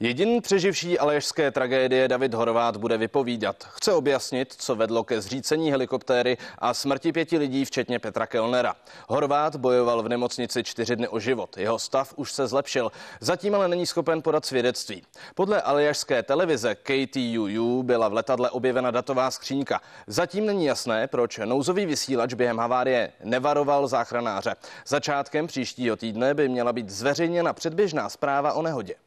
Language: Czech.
Jediný přeživší aljašské tragédie David Horvát bude vypovídat. Chce objasnit, co vedlo ke zřícení helikoptéry a smrti pěti lidí, včetně Petra Kelnera. Horvát bojoval v nemocnici čtyři dny o život. Jeho stav už se zlepšil, zatím ale není schopen podat svědectví. Podle aljašské televize KTUU byla v letadle objevena datová skřínka. Zatím není jasné, proč nouzový vysílač během havárie nevaroval záchranáře. Začátkem příštího týdne by měla být zveřejněna předběžná zpráva o nehodě.